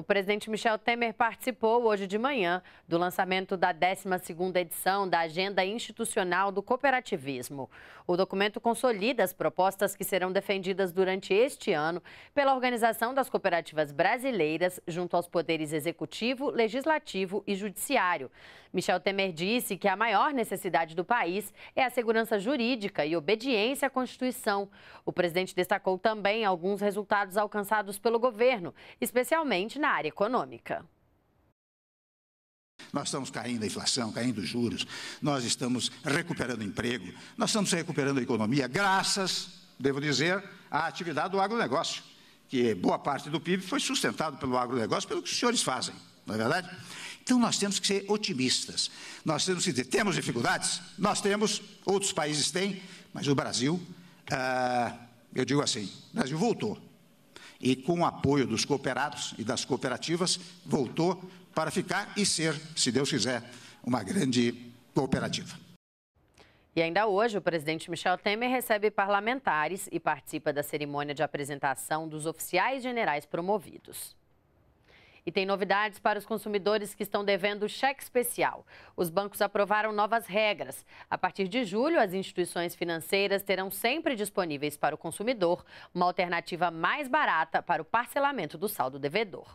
O presidente Michel Temer participou hoje de manhã do lançamento da 12ª edição da Agenda Institucional do Cooperativismo. O documento consolida as propostas que serão defendidas durante este ano pela Organização das Cooperativas Brasileiras junto aos poderes executivo, legislativo e judiciário. Michel Temer disse que a maior necessidade do país é a segurança jurídica e obediência à Constituição. O presidente destacou também alguns resultados alcançados pelo governo, especialmente na área econômica. Nós estamos caindo a inflação, caindo os juros, nós estamos recuperando emprego, nós estamos recuperando a economia, graças, devo dizer, à atividade do agronegócio, que boa parte do PIB foi sustentado pelo agronegócio, pelo que os senhores fazem, não é verdade? Então nós temos que ser otimistas. Nós temos que dizer, temos dificuldades? Nós temos, outros países têm, mas o Brasil, ah, eu digo assim, o Brasil voltou e, com o apoio dos cooperados e das cooperativas, voltou para ficar e ser, se Deus quiser, uma grande cooperativa. E ainda hoje, o presidente Michel Temer recebe parlamentares e participa da cerimônia de apresentação dos oficiais generais promovidos. E tem novidades para os consumidores que estão devendo cheque especial. Os bancos aprovaram novas regras. A partir de julho, as instituições financeiras terão sempre disponíveis para o consumidor uma alternativa mais barata para o parcelamento do saldo devedor.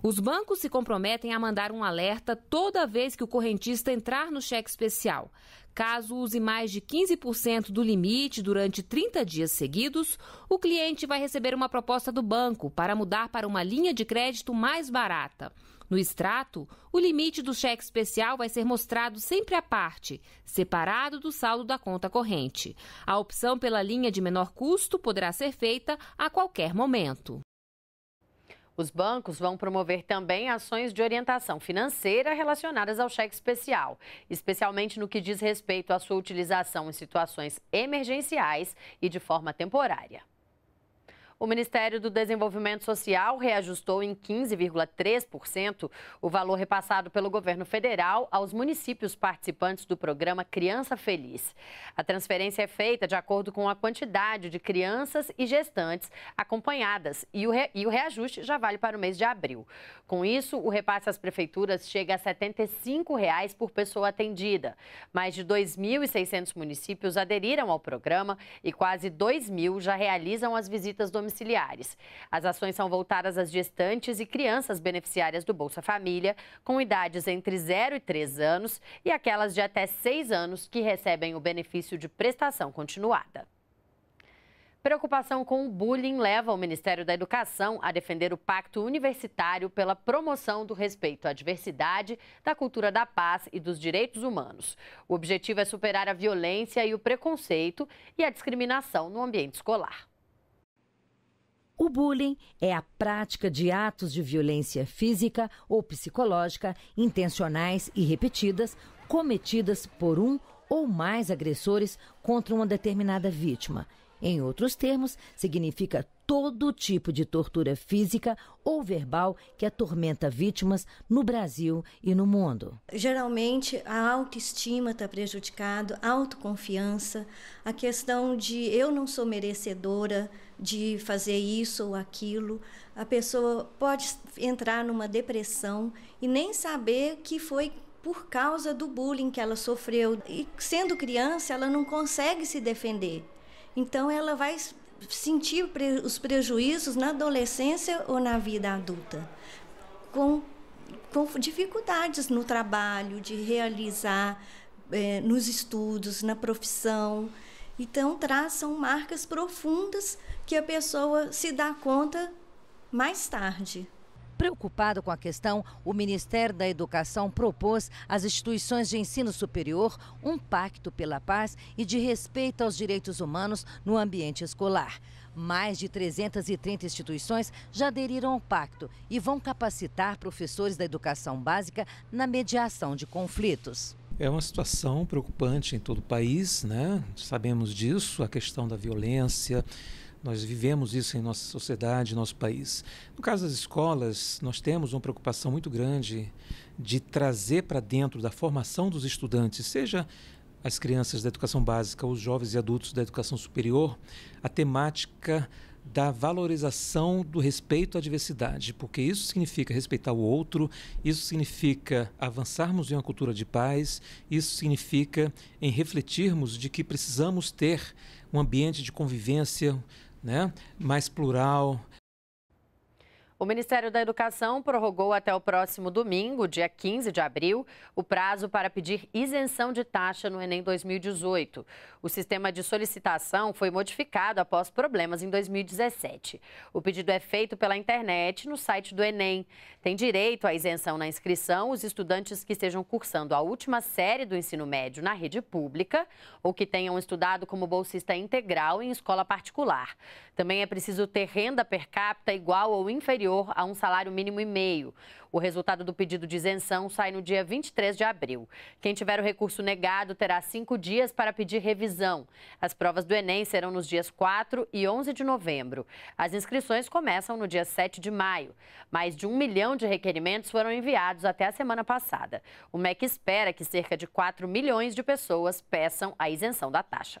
Os bancos se comprometem a mandar um alerta toda vez que o correntista entrar no cheque especial. Caso use mais de 15% do limite durante 30 dias seguidos, o cliente vai receber uma proposta do banco para mudar para uma linha de crédito mais barata. No extrato, o limite do cheque especial vai ser mostrado sempre à parte, separado do saldo da conta corrente. A opção pela linha de menor custo poderá ser feita a qualquer momento. Os bancos vão promover também ações de orientação financeira relacionadas ao cheque especial, especialmente no que diz respeito à sua utilização em situações emergenciais e de forma temporária o Ministério do Desenvolvimento Social reajustou em 15,3% o valor repassado pelo governo federal aos municípios participantes do programa Criança Feliz. A transferência é feita de acordo com a quantidade de crianças e gestantes acompanhadas e o, re... e o reajuste já vale para o mês de abril. Com isso, o repasse às prefeituras chega a R$ 75 por pessoa atendida. Mais de 2.600 municípios aderiram ao programa e quase 2.000 já realizam as visitas domiciliares domiciliares. As ações são voltadas às gestantes e crianças beneficiárias do Bolsa Família, com idades entre 0 e 3 anos e aquelas de até 6 anos que recebem o benefício de prestação continuada. Preocupação com o bullying leva o Ministério da Educação a defender o Pacto Universitário pela promoção do respeito à diversidade, da cultura da paz e dos direitos humanos. O objetivo é superar a violência e o preconceito e a discriminação no ambiente escolar. O bullying é a prática de atos de violência física ou psicológica intencionais e repetidas cometidas por um ou mais agressores contra uma determinada vítima. Em outros termos, significa todo tipo de tortura física ou verbal que atormenta vítimas no Brasil e no mundo. Geralmente, a autoestima está prejudicada, a autoconfiança, a questão de eu não sou merecedora de fazer isso ou aquilo. A pessoa pode entrar numa depressão e nem saber que foi por causa do bullying que ela sofreu. E sendo criança, ela não consegue se defender. Então, ela vai sentir os prejuízos na adolescência ou na vida adulta, com, com dificuldades no trabalho, de realizar é, nos estudos, na profissão. Então, traçam marcas profundas que a pessoa se dá conta mais tarde. Preocupado com a questão, o Ministério da Educação propôs às instituições de ensino superior um pacto pela paz e de respeito aos direitos humanos no ambiente escolar. Mais de 330 instituições já aderiram ao pacto e vão capacitar professores da educação básica na mediação de conflitos. É uma situação preocupante em todo o país, né? Sabemos disso, a questão da violência, nós vivemos isso em nossa sociedade, nosso país. No caso das escolas, nós temos uma preocupação muito grande de trazer para dentro da formação dos estudantes, seja as crianças da educação básica, os jovens e adultos da educação superior, a temática da valorização do respeito à diversidade, porque isso significa respeitar o outro, isso significa avançarmos em uma cultura de paz, isso significa em refletirmos de que precisamos ter um ambiente de convivência, né? mais plural, o Ministério da Educação prorrogou até o próximo domingo, dia 15 de abril, o prazo para pedir isenção de taxa no Enem 2018. O sistema de solicitação foi modificado após problemas em 2017. O pedido é feito pela internet no site do Enem. Tem direito à isenção na inscrição os estudantes que estejam cursando a última série do ensino médio na rede pública ou que tenham estudado como bolsista integral em escola particular. Também é preciso ter renda per capita igual ou inferior superior a um salário mínimo e meio. O resultado do pedido de isenção sai no dia 23 de abril. Quem tiver o recurso negado terá cinco dias para pedir revisão. As provas do Enem serão nos dias 4 e 11 de novembro. As inscrições começam no dia 7 de maio. Mais de um milhão de requerimentos foram enviados até a semana passada. O MEC espera que cerca de 4 milhões de pessoas peçam a isenção da taxa.